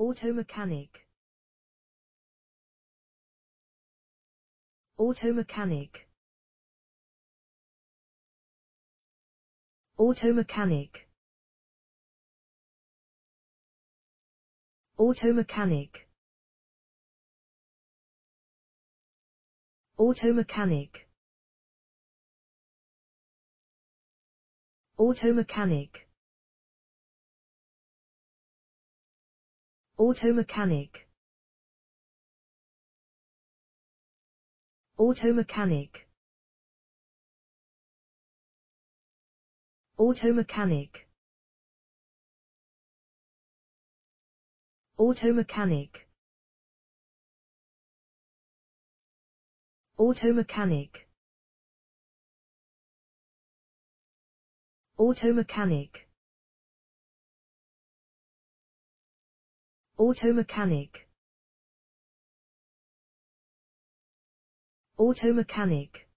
Auto mechanic. Auto mechanic. Auto mechanic. Auto mechanic. Auto mechanic. Auto mechanic. Auto mechanic. Auto mechanic. Auto mechanic. Auto mechanic. Auto mechanic. Auto mechanic. Auto mechanic Auto mechanic